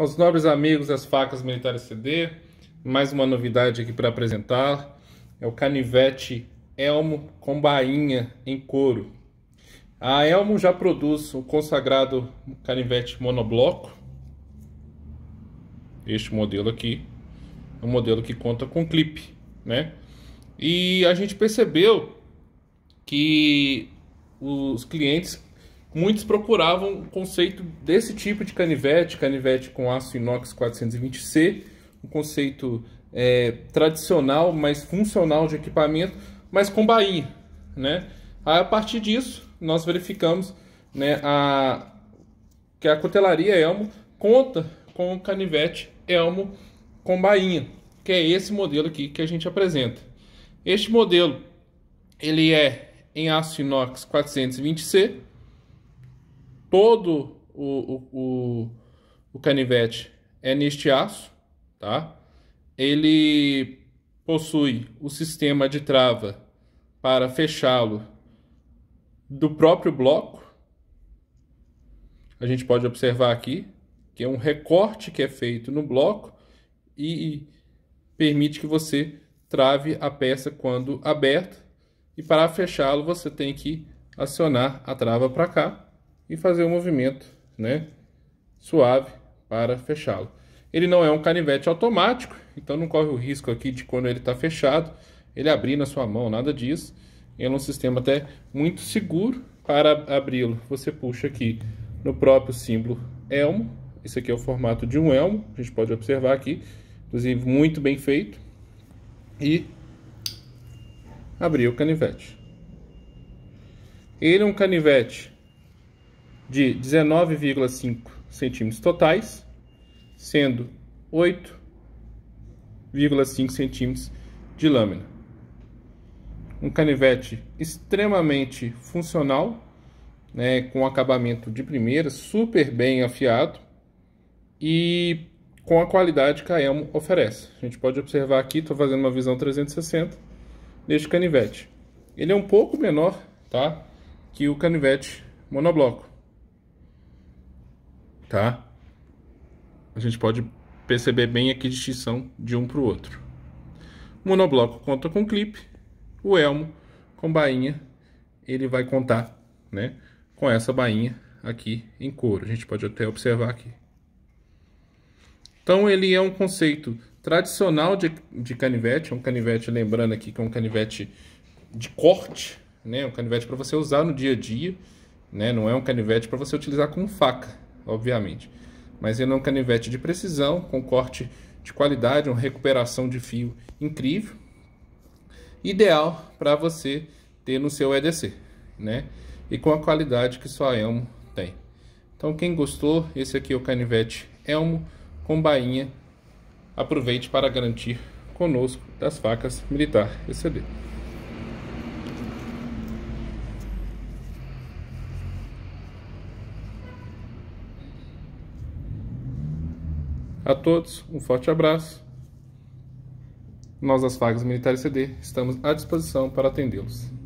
Aos nobres amigos das facas militares CD, mais uma novidade aqui para apresentar. É o canivete Elmo com bainha em couro. A Elmo já produz o consagrado canivete monobloco. Este modelo aqui. É um modelo que conta com clipe, né? E a gente percebeu que os clientes muitos procuravam o conceito desse tipo de canivete, canivete com aço inox 420C, um conceito é, tradicional, mas funcional de equipamento, mas com bainha. Né? Aí, a partir disso, nós verificamos né, a, que a cutelaria Elmo conta com o canivete Elmo com bainha, que é esse modelo aqui que a gente apresenta. Este modelo ele é em aço inox 420C, todo o, o, o canivete é neste aço, tá? Ele possui o sistema de trava para fechá-lo do próprio bloco. A gente pode observar aqui que é um recorte que é feito no bloco e permite que você trave a peça quando aberta. E para fechá-lo, você tem que acionar a trava para cá e fazer o um movimento né, suave para fechá-lo. Ele não é um canivete automático, então não corre o risco aqui de quando ele está fechado, ele abrir na sua mão, nada disso. Ele é um sistema até muito seguro para abri-lo. Você puxa aqui no próprio símbolo elmo, esse aqui é o formato de um elmo, a gente pode observar aqui, inclusive muito bem feito, e abrir o canivete. Ele é um canivete de 19,5 centímetros totais, sendo 8,5 centímetros de lâmina. Um canivete extremamente funcional, né, com acabamento de primeira, super bem afiado e com a qualidade que a Elmo oferece. A gente pode observar aqui, estou fazendo uma visão 360 deste canivete. Ele é um pouco menor tá, que o canivete monobloco tá? A gente pode perceber bem aqui a distinção de um para o outro. Monobloco conta com clipe, o elmo com bainha, ele vai contar, né, com essa bainha aqui em couro. A gente pode até observar aqui. Então ele é um conceito tradicional de, de canivete, é um canivete, lembrando aqui que é um canivete de corte, né? Um canivete para você usar no dia a dia, né? Não é um canivete para você utilizar com faca obviamente. Mas ele é um canivete de precisão, com corte de qualidade, uma recuperação de fio incrível, ideal para você ter no seu EDC, né? E com a qualidade que sua a Elmo tem. Então quem gostou, esse aqui é o canivete Elmo com bainha. Aproveite para garantir conosco das facas Militar ECD. A todos, um forte abraço. Nós, as Fagas Militares CD, estamos à disposição para atendê-los.